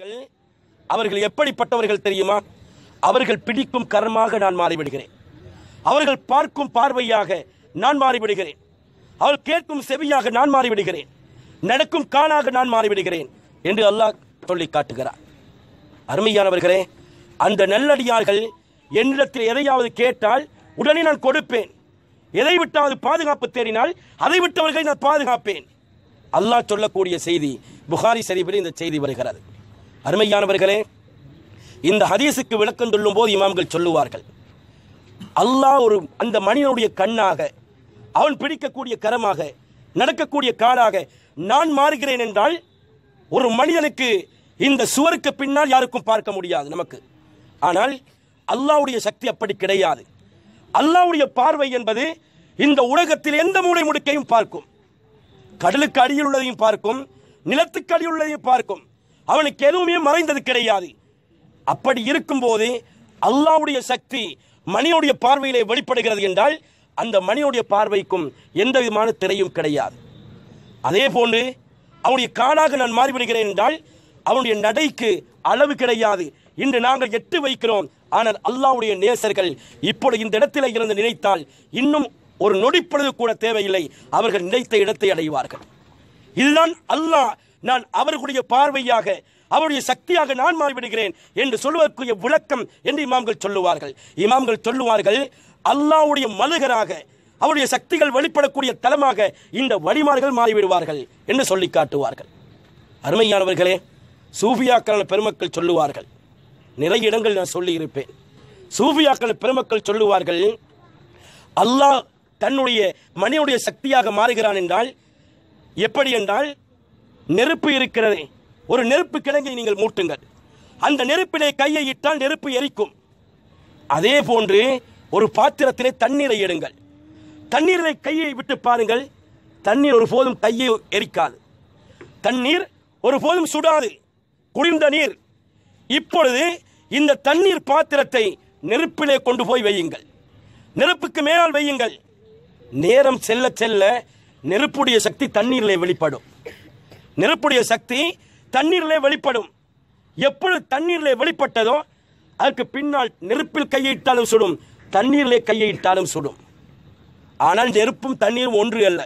அவர்கள் அவர்கள் எப்படிப்பட்டவர்கள் தெரியுமா அவர்கள் பிடிக்கும் கரமாக நான் மாறிவிடுகிறேன் அவர்கள் பார்க்கும் பார்வையாக நான் மாறிவிடுகிறேன் அவள் கேட்கும் செவியாக நான் மாறிவிடுகிறேன் நடக்கும் காணாக நான் மாறிவிடுகிறேன் என்று அல்லாஹ் சொல்லி காட்டுகிறார் அருமையானவர்களே அந்த நல்லடியார்கள் என்னிடத்தில் எதையாவது கேட்டால் உடனே நான் கொடுப்பேன் எதை விட்டாவது பாதுகாப்பு தேடினால் அதை விட்டவர்களை நான் பாதுகாப்பேன் அல்லாஹ் சொல்லக்கூடிய செய்தி புகாரி சரிபில் இந்த செய்தி வருகிறது அருமையானவர்களே இந்த ஹதீஸுக்கு விளக்கம் சொல்லும் போது இமாம்கள் சொல்லுவார்கள் அல்லாஹ் ஒரு அந்த மனிதனுடைய கண்ணாக அவன் பிடிக்கக்கூடிய கரமாக நடக்கக்கூடிய காலாக நான் மாறுகிறேன் என்றால் ஒரு மனிதனுக்கு இந்த சுவருக்கு பின்னால் யாருக்கும் பார்க்க முடியாது நமக்கு ஆனால் அல்லாவுடைய சக்தி அப்படி கிடையாது அல்லாவுடைய பார்வை என்பது இந்த உலகத்தில் எந்த மூளை முடுக்கையும் பார்க்கும் கடலுக்கு அடியில் உள்ளதையும் பார்க்கும் நிலத்துக்கு அடியில் உள்ளதையும் பார்க்கும் அவனுக்கு எதுவுமே மறைந்தது கிடையாது அப்படி இருக்கும்போது அல்லாவுடைய சக்தி மணியுடைய பார்வையிலே வெளிப்படுகிறது என்றால் அந்த மணியுடைய பார்வைக்கும் எந்த விதமான திரையும் கிடையாது அதே போன்று அவனுடைய காணாக நான் மாறிவிடுகிறேன் என்றால் அவனுடைய நடைக்கு அளவு கிடையாது இன்று நாங்கள் எட்டு வைக்கிறோம் ஆனால் அல்லாவுடைய நேசர்கள் இப்பொழுது இந்த இடத்தில் இருந்து நினைத்தால் இன்னும் ஒரு நொடிப்பொழுது கூட தேவையில்லை அவர்கள் நினைத்த இடத்தை அடைவார்கள் இதுதான் அல்லாஹ் நான் அவர்களுடைய பார்வையாக அவருடைய சக்தியாக நான் மாறிவிடுகிறேன் என்று சொல்வதற்குரிய விளக்கம் என்று இமாம்கள் சொல்லுவார்கள் இமாம்கள் சொல்லுவார்கள் அல்லாவுடைய மலகராக அவருடைய சக்திகள் வெளிப்படக்கூடிய தலமாக இந்த வழிமார்கள் மாறிவிடுவார்கள் என்று சொல்லி காட்டுவார்கள் அருமையானவர்களே சூஃபியாக்களான பெருமக்கள் சொல்லுவார்கள் நிறைய இடங்கள் நான் சொல்லியிருப்பேன் சூஃபியாக்கள பெருமக்கள் சொல்லுவார்கள் அல்லாஹ் தன்னுடைய மனிதனுடைய சக்தியாக மாறுகிறான் என்றால் எப்படி என்றால் நெருப்பு இருக்கிறது ஒரு நெருப்பு கிழங்கை நீங்கள் மூட்டுங்கள் அந்த நெருப்பிலே கையை இட்டால் நெருப்பு எரிக்கும் அதே போன்று ஒரு பாத்திரத்திலே தண்ணீரை எடுங்கள் தண்ணீரை கையை விட்டு பாருங்கள் தண்ணீர் ஒருபோதும் கையை எரிக்காது தண்ணீர் ஒருபோதும் சுடாது குளிர்ந்த நீர் இப்பொழுது இந்த தண்ணீர் பாத்திரத்தை நெருப்பிலே கொண்டு போய் வையுங்கள் நெருப்புக்கு மேலால் வையுங்கள் நேரம் செல்ல செல்ல நெருப்புடைய சக்தி தண்ணீரிலே வெளிப்படும் நெருப்புடைய சக்தி தண்ணீரிலே வெளிப்படும் எப்பொழுது தண்ணீரிலே வெளிப்பட்டதோ அதற்கு பின்னால் நெருப்பில் கையிட்டாலும் சுடும் தண்ணீரிலே கையிட்டாலும் சுடும் ஆனால் நெருப்பும் தண்ணீரும் ஒன்று அல்ல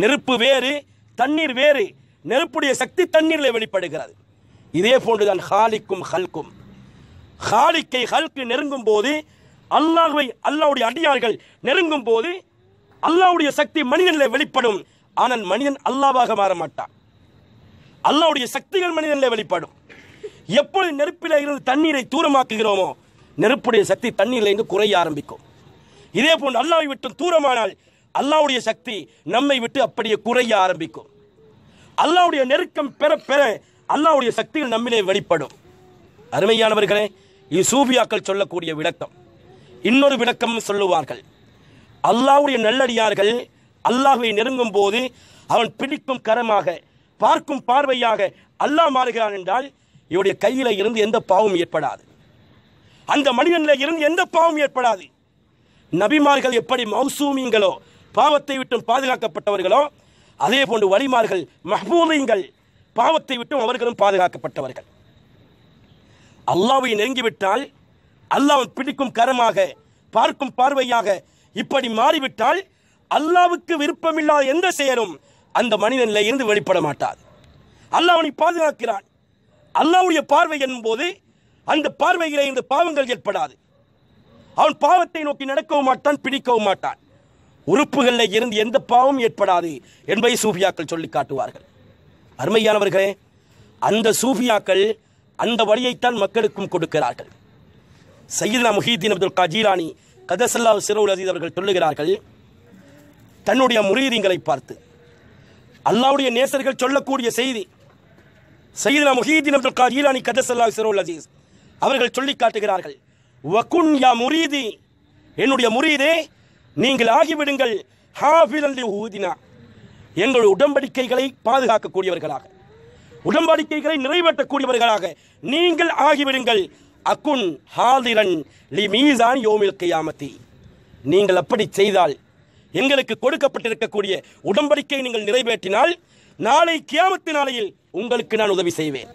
நெருப்பு வேறு தண்ணீர் வேறு நெருப்புடைய சக்தி தண்ணீரில் வெளிப்படுகிறது இதே போன்றுதான் ஹாலிக்கும் ஹல்கும் ஹாலிக்கை ஹல்கு நெருங்கும் போது அல்லாஹை அல்லாவுடைய அடியார்கள் நெருங்கும் போது அல்லாவுடைய சக்தி மனிதனில் வெளிப்படும் ஆனால் மனிதன் அல்லாவாக மாற மாட்டான் அல்லாவுடைய சக்திகள் மனிதனில் வெளிப்படும் எப்பொழுது நெருப்பில் இருந்து தண்ணீரை தூரமாக்குகிறோமோ நெருப்புடைய சக்தி தண்ணீரில் இருந்து குறைய ஆரம்பிக்கும் இதே போன்று அல்லாவை விட்டு தூரமானால் அல்லாவுடைய சக்தி நம்மை விட்டு அப்படியே குறைய ஆரம்பிக்கும் அல்லாவுடைய நெருக்கம் பெற பெற அல்லாவுடைய சக்திகள் நம்மிலே வெளிப்படும் அருமையானவர்களே இது சூபியாக்கள் சொல்லக்கூடிய விளக்கம் இன்னொரு விளக்கம் சொல்லுவார்கள் அல்லாவுடைய நல்லடியார்கள் அல்லாஹுவை நெருங்கும் போது அவன் பிடிக்கும் கரமாக பார்க்கும் பார்வையாக அல்லாஹ் மாறுகிறான் என்றால் இவருடைய கையில் இருந்து எந்த பாவம் ஏற்படாது அந்த மனிதனில் இருந்து எந்த பாவம் ஏற்படாது நபிமார்கள் எப்படி மௌசூமிங்களோ பாவத்தை விட்டும் பாதுகாக்கப்பட்டவர்களோ அதே போன்று வழிமார்கள் மஹபூலிங்கள் பாவத்தை விட்டும் அவர்களும் பாதுகாக்கப்பட்டவர்கள் அல்லாவை நெருங்கிவிட்டால் அல்லாவை பிடிக்கும் கரமாக பார்க்கும் பார்வையாக இப்படி மாறிவிட்டால் அல்லாவுக்கு விருப்பமில்லாத எந்த செயலும் அந்த மனிதனில் இருந்து வெளிப்பட மாட்டாது அல்லாஹ் அவனை பாதுகாக்கிறான் அல்லாவுடைய பார்வை என்போது அந்த பார்வையிலே இந்த பாவங்கள் ஏற்படாது அவன் பாவத்தை நோக்கி நடக்கவும் மாட்டான் பிடிக்கவும் மாட்டான் உறுப்புகளில் இருந்து எந்த பாவம் ஏற்படாது என்பதை சூஃபியாக்கள் சொல்லி காட்டுவார்கள் அருமையானவர்களே அந்த சூஃபியாக்கள் அந்த வழியைத்தான் மக்களுக்கும் கொடுக்கிறார்கள் சையீதா முஹீதீன் அப்துல் கஜீரானி கதசல்லா சிரோல் அசீத் அவர்கள் சொல்லுகிறார்கள் தன்னுடைய முரீதிங்களை பார்த்து அல்லாவுடைய நேசர்கள் சொல்லக்கூடிய செய்தி சையீனா முஹீதீன் அப்துல் அல்லாஹ் கதசல்லா சிரோல் அசீஸ் அவர்கள் சொல்லி காட்டுகிறார்கள் வகுன் யா முரீதி என்னுடைய முரீதே நீங்கள் ஆகிவிடுங்கள் ஹாஃபிதல்லி ஹூதினா எங்கள் உடம்படிக்கைகளை பாதுகாக்கக்கூடியவர்களாக உடம்படிக்கைகளை நிறைவேற்றக்கூடியவர்களாக நீங்கள் ஆகிவிடுங்கள் அக்குன் ஹாதிரன் லி மீசான் யோமில் கையாமத்தி நீங்கள் அப்படி செய்தால் எங்களுக்கு கொடுக்கப்பட்டிருக்கக்கூடிய உடன்படிக்கையை நீங்கள் நிறைவேற்றினால் நாளை கியாமத்து நாளையில் உங்களுக்கு நான் உதவி செய்வேன்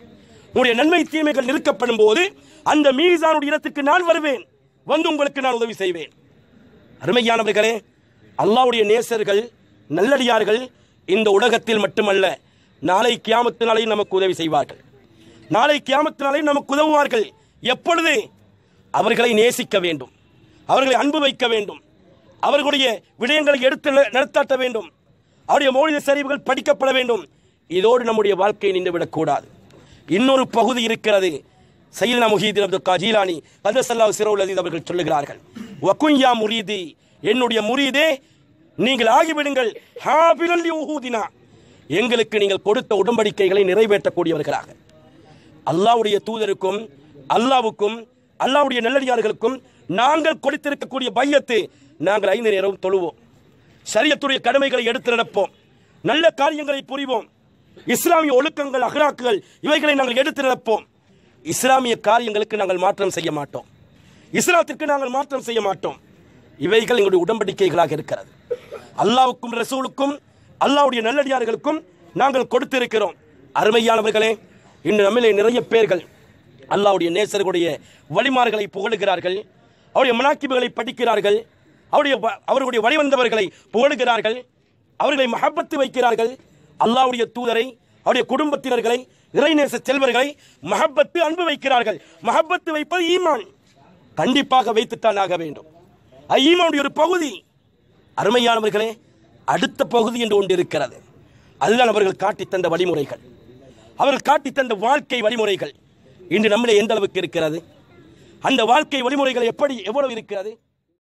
உங்களுடைய நன்மை தீமைகள் நிறுக்கப்படும் போது அந்த மீசானுடைய இடத்துக்கு நான் வருவேன் வந்து உங்களுக்கு நான் உதவி செய்வேன் அருமையானவர்களே அல்லாவுடைய நேசர்கள் நல்லடியார்கள் இந்த உலகத்தில் மட்டுமல்ல நாளை கியாமத்து நாளையும் நமக்கு உதவி செய்வார்கள் நாளை கியாமத்து நாளையும் நமக்கு உதவுவார்கள் எப்பொழுது அவர்களை நேசிக்க வேண்டும் அவர்களை அன்பு வைக்க வேண்டும் அவர்களுடைய விடயங்களை எடுத்து நடத்தாட்ட வேண்டும் அவருடைய மௌலிக சரிவுகள் படிக்கப்பட வேண்டும் இதோடு நம்முடைய வாழ்க்கையை நின்றுவிடக்கூடாது இன்னொரு பகுதி இருக்கிறது சையீனா முஹீதீன் அப்துல் காஜீலானி ஹதசல்லா சிரோல் அதீத் அவர்கள் சொல்லுகிறார்கள் வக்குன்யா முரீதி என்னுடைய முரீதே நீங்கள் ஆகிவிடுங்கள் ஹாபிலல் யூஹூதினா எங்களுக்கு நீங்கள் கொடுத்த உடன்படிக்கைகளை நிறைவேற்றக்கூடியவர்களாக அல்லாவுடைய தூதருக்கும் அல்லாவுக்கும் அல்லாவுடைய நல்லடியார்களுக்கும் நாங்கள் கொடுத்திருக்கக்கூடிய பையத்து நாங்கள் ஐந்து நேரம் தொழுவோம் சரியத்துடைய கடமைகளை எடுத்து நடப்போம் நல்ல காரியங்களை புரிவோம் இஸ்லாமிய ஒழுக்கங்கள் அகராக்குகள் இவைகளை நாங்கள் எடுத்து நடப்போம் இஸ்லாமிய காரியங்களுக்கு நாங்கள் மாற்றம் செய்ய மாட்டோம் இஸ்லாத்திற்கு நாங்கள் மாற்றம் செய்ய மாட்டோம் இவைகள் எங்களுடைய உடன்படிக்கைகளாக இருக்கிறது அல்லாவுக்கும் ரசூலுக்கும் அல்லாவுடைய நல்லடியார்களுக்கும் நாங்கள் கொடுத்திருக்கிறோம் அருமையானவர்களே இன்று நம்மளே நிறைய பேர்கள் அல்லாவுடைய நேசர்களுடைய வழிமார்களை புகழுகிறார்கள் அவருடைய மனாக்கிபுகளை படிக்கிறார்கள் அவருடைய அவர்களுடைய வழிவந்தவர்களை புகழுகிறார்கள் அவர்களை மகப்பத்து வைக்கிறார்கள் அல்லாவுடைய தூதரை அவருடைய குடும்பத்தினர்களை இறைநேச செல்வர்களை மகப்பத்து அன்பு வைக்கிறார்கள் மகப்பத்து வைப்பது ஈமான் கண்டிப்பாக வைத்துத்தான் ஆக வேண்டும் ஈமானுடைய ஒரு பகுதி அருமையானவர்களே அடுத்த பகுதி என்று ஒன்று இருக்கிறது அதுதான் அவர்கள் காட்டி தந்த வழிமுறைகள் அவர்கள் காட்டி தந்த வாழ்க்கை வழிமுறைகள் இன்று நம்மளே எந்த அளவுக்கு இருக்கிறது அந்த வாழ்க்கை வழிமுறைகள் எப்படி எவ்வளவு இருக்கிறது